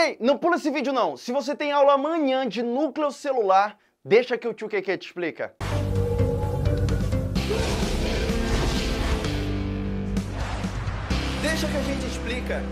Ei, não pula esse vídeo não. Se você tem aula amanhã de núcleo celular, deixa que o tio Keke te explica. Deixa que a gente explica.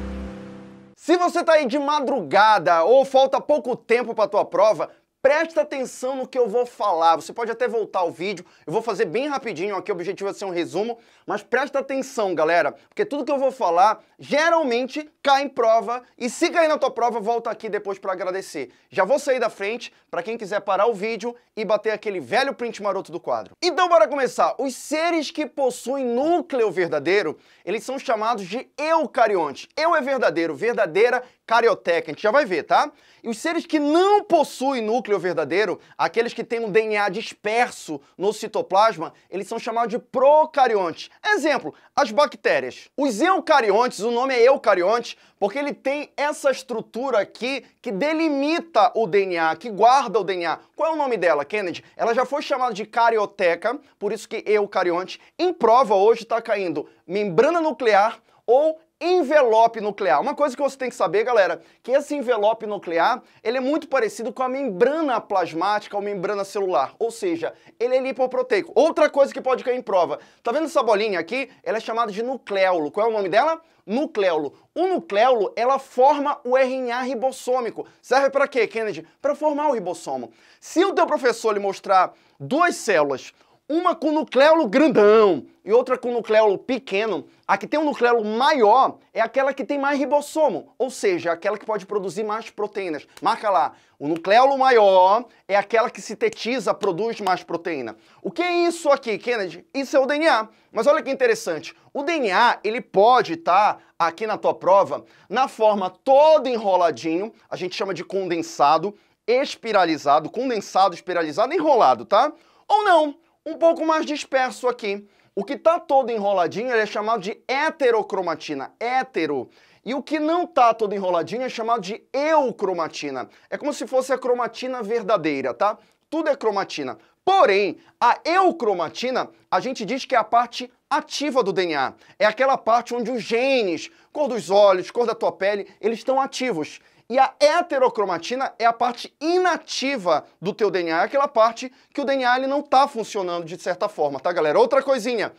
Se você tá aí de madrugada ou falta pouco tempo para tua prova, Presta atenção no que eu vou falar. Você pode até voltar o vídeo. Eu vou fazer bem rapidinho aqui, o objetivo é ser um resumo, mas presta atenção, galera, porque tudo que eu vou falar geralmente cai em prova e se cair na tua prova, volta aqui depois para agradecer. Já vou sair da frente para quem quiser parar o vídeo e bater aquele velho print maroto do quadro. Então bora começar. Os seres que possuem núcleo verdadeiro, eles são chamados de eucariontes. Eu é verdadeiro, verdadeira carioteca. A gente já vai ver, tá? E os seres que não possuem núcleo verdadeiro, aqueles que têm um DNA disperso no citoplasma, eles são chamados de procariontes. Exemplo, as bactérias. Os eucariontes, o nome é eucarionte porque ele tem essa estrutura aqui que delimita o DNA, que guarda o DNA. Qual é o nome dela, Kennedy? Ela já foi chamada de carioteca, por isso que eucarionte em prova hoje está caindo membrana nuclear ou envelope nuclear. Uma coisa que você tem que saber, galera, que esse envelope nuclear, ele é muito parecido com a membrana plasmática ou membrana celular, ou seja, ele é lipoproteico. Outra coisa que pode cair em prova. Tá vendo essa bolinha aqui? Ela é chamada de nucleolo. Qual é o nome dela? Nucleolo. O nucleolo, ela forma o RNA ribossômico. Serve para quê, Kennedy? Para formar o ribossomo. Se o teu professor lhe mostrar duas células, uma com nucleolo grandão e outra com nucleolo pequeno, a que tem um nucleolo maior é aquela que tem mais ribossomo, ou seja, aquela que pode produzir mais proteínas. Marca lá, o nucleolo maior é aquela que sintetiza, produz mais proteína. O que é isso aqui, Kennedy? Isso é o DNA. Mas olha que interessante, o DNA ele pode estar tá, aqui na tua prova na forma todo enroladinho, a gente chama de condensado, espiralizado, condensado, espiralizado, enrolado, tá? Ou não um pouco mais disperso aqui. O que está todo enroladinho é chamado de heterocromatina, hétero. E o que não está todo enroladinho é chamado de eucromatina. É como se fosse a cromatina verdadeira, tá? Tudo é cromatina. Porém, a eucromatina, a gente diz que é a parte ativa do DNA. É aquela parte onde os genes, cor dos olhos, cor da tua pele, eles estão ativos. E a heterocromatina é a parte inativa do teu DNA, é aquela parte que o DNA ele não está funcionando de certa forma, tá, galera? Outra coisinha,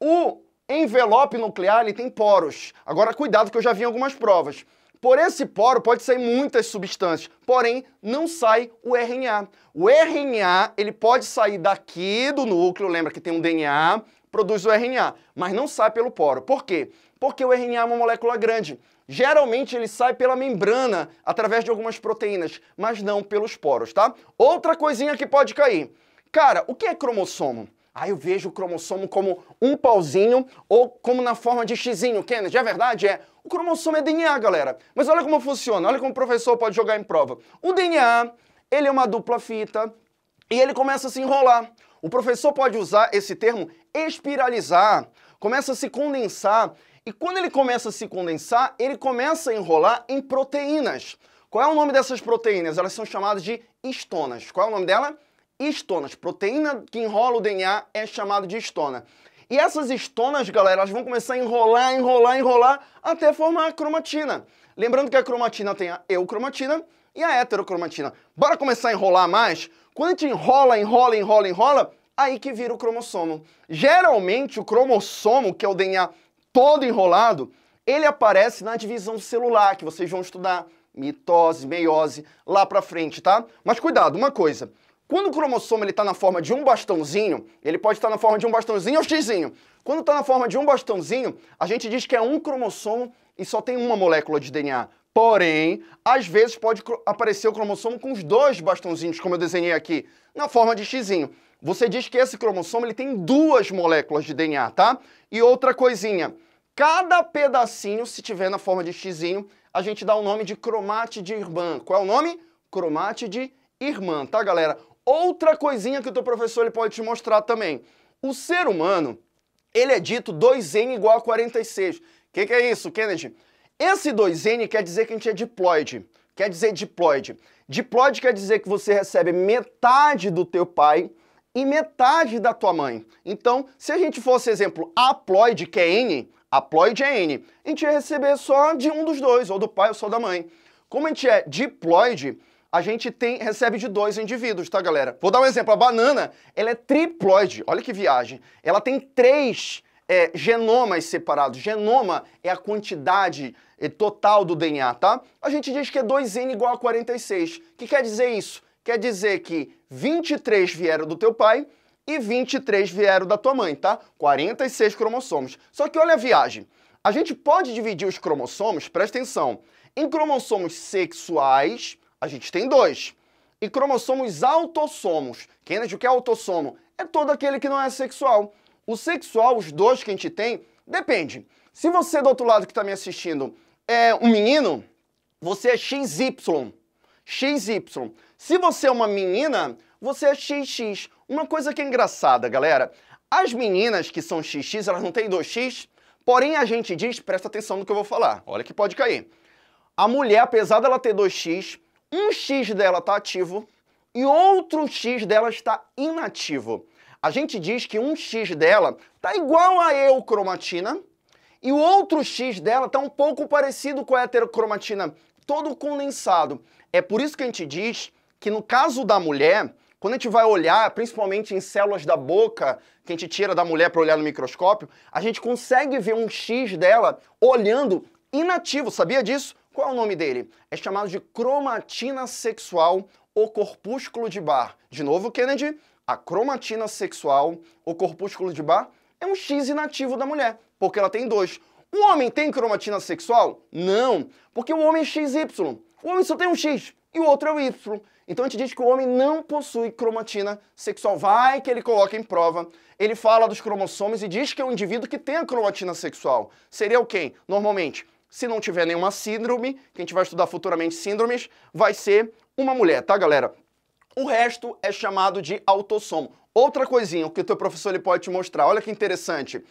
o envelope nuclear ele tem poros. Agora, cuidado que eu já vi algumas provas. Por esse poro pode sair muitas substâncias, porém não sai o RNA. O RNA ele pode sair daqui do núcleo, lembra que tem um DNA, produz o RNA, mas não sai pelo poro. Por quê? Porque o RNA é uma molécula grande. Geralmente ele sai pela membrana, através de algumas proteínas, mas não pelos poros, tá? Outra coisinha que pode cair. Cara, o que é cromossomo? Aí ah, eu vejo o cromossomo como um pauzinho ou como na forma de xizinho, Kennedy. É verdade? É. O cromossomo é DNA, galera. Mas olha como funciona, olha como o professor pode jogar em prova. O DNA, ele é uma dupla fita e ele começa a se enrolar. O professor pode usar esse termo espiralizar, começa a se condensar e quando ele começa a se condensar, ele começa a enrolar em proteínas. Qual é o nome dessas proteínas? Elas são chamadas de histonas. Qual é o nome dela? Histonas. Proteína que enrola o DNA é chamada de histona. E essas histonas, galera, elas vão começar a enrolar, enrolar, enrolar até formar a cromatina. Lembrando que a cromatina tem a eucromatina e a heterocromatina. Bora começar a enrolar mais? Quando a gente enrola, enrola, enrola, enrola, aí que vira o cromossomo. Geralmente o cromossomo, que é o DNA todo enrolado, ele aparece na divisão celular, que vocês vão estudar mitose, meiose, lá para frente, tá? Mas cuidado, uma coisa, quando o cromossomo está na forma de um bastãozinho, ele pode estar tá na forma de um bastãozinho ou xizinho. Quando está na forma de um bastãozinho, a gente diz que é um cromossomo e só tem uma molécula de DNA. Porém, às vezes pode aparecer o cromossomo com os dois bastãozinhos, como eu desenhei aqui, na forma de xizinho. Você diz que esse cromossomo ele tem duas moléculas de DNA, tá? E outra coisinha, cada pedacinho, se tiver na forma de xizinho, a gente dá o nome de cromátide irmã. Qual é o nome? Cromátide irmã, tá, galera? Outra coisinha que o teu professor ele pode te mostrar também. O ser humano, ele é dito 2n igual a 46. O que, que é isso, Kennedy? Esse 2n quer dizer que a gente é diploide. Quer dizer diploide. Diploide quer dizer que você recebe metade do teu pai e metade da tua mãe. Então, se a gente fosse, exemplo, haploide, que é N, haploide é N, a gente ia receber só de um dos dois, ou do pai ou só da mãe. Como a gente é diploide, a gente tem, recebe de dois indivíduos, tá, galera? Vou dar um exemplo. A banana, ela é triploide. Olha que viagem. Ela tem três é, genomas separados. Genoma é a quantidade é, total do DNA, tá? A gente diz que é 2N igual a 46. O que quer dizer isso? Quer dizer que 23 vieram do teu pai e 23 vieram da tua mãe, tá? 46 cromossomos. Só que olha a viagem. A gente pode dividir os cromossomos, presta atenção, em cromossomos sexuais a gente tem dois. E cromossomos autossomos. Quem o que é autossomo? É todo aquele que não é sexual. O sexual, os dois que a gente tem, depende. Se você do outro lado que está me assistindo é um menino, você é XY. XY. Se você é uma menina, você é XX. Uma coisa que é engraçada, galera. As meninas que são XX, elas não têm 2X, porém a gente diz, presta atenção no que eu vou falar. Olha que pode cair. A mulher, apesar dela ter 2X, um X dela está ativo e outro X dela está inativo. A gente diz que um X dela está igual a eucromatina e o outro X dela está um pouco parecido com a heterocromatina, todo condensado. É por isso que a gente diz que no caso da mulher, quando a gente vai olhar, principalmente em células da boca, que a gente tira da mulher para olhar no microscópio, a gente consegue ver um X dela olhando inativo, sabia disso? Qual é o nome dele? É chamado de cromatina sexual ou corpúsculo de Barr. De novo, Kennedy, a cromatina sexual ou corpúsculo de Barr é um X inativo da mulher, porque ela tem dois. O homem tem cromatina sexual? Não, porque o homem é XY. O homem só tem um X e o outro é o Y. Então a gente diz que o homem não possui cromatina sexual. Vai que ele coloca em prova. Ele fala dos cromossomos e diz que é um indivíduo que tem a cromatina sexual. Seria o quem? Normalmente, se não tiver nenhuma síndrome, que a gente vai estudar futuramente síndromes, vai ser uma mulher, tá, galera? O resto é chamado de autossomo. Outra coisinha que o teu professor ele pode te mostrar, olha que interessante.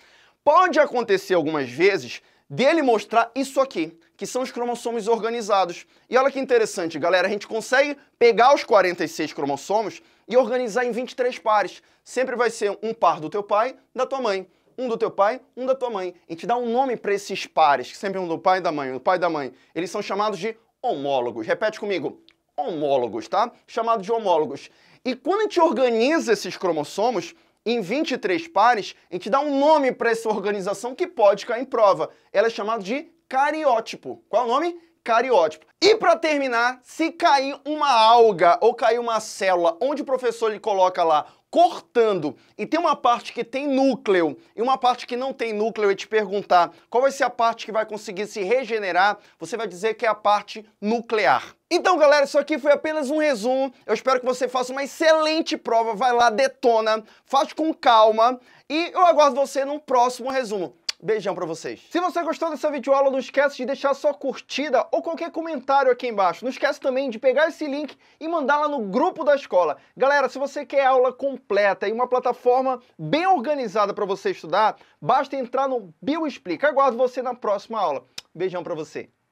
Pode acontecer algumas vezes dele mostrar isso aqui, que são os cromossomos organizados. E olha que interessante, galera, a gente consegue pegar os 46 cromossomos e organizar em 23 pares. Sempre vai ser um par do teu pai, da tua mãe um do teu pai, um da tua mãe. E te dá um nome para esses pares, que sempre é um do pai e da mãe, um do pai e da mãe. Eles são chamados de homólogos. Repete comigo, homólogos, tá? Chamados de homólogos. E quando a gente organiza esses cromossomos, em 23 pares, a gente dá um nome para essa organização que pode cair em prova. Ela é chamada de cariótipo. Qual é o nome? cariótipo. E para terminar, se cair uma alga ou cair uma célula, onde o professor lhe coloca lá cortando e tem uma parte que tem núcleo e uma parte que não tem núcleo e te perguntar qual vai ser a parte que vai conseguir se regenerar, você vai dizer que é a parte nuclear. Então, galera, isso aqui foi apenas um resumo. Eu espero que você faça uma excelente prova. Vai lá, detona, faz com calma e eu aguardo você num próximo resumo. Beijão pra vocês. Se você gostou dessa videoaula, não esquece de deixar sua curtida ou qualquer comentário aqui embaixo. Não esquece também de pegar esse link e mandar lá no grupo da escola. Galera, se você quer aula completa e uma plataforma bem organizada para você estudar, basta entrar no Bioexplica. Aguardo você na próxima aula. Beijão pra você.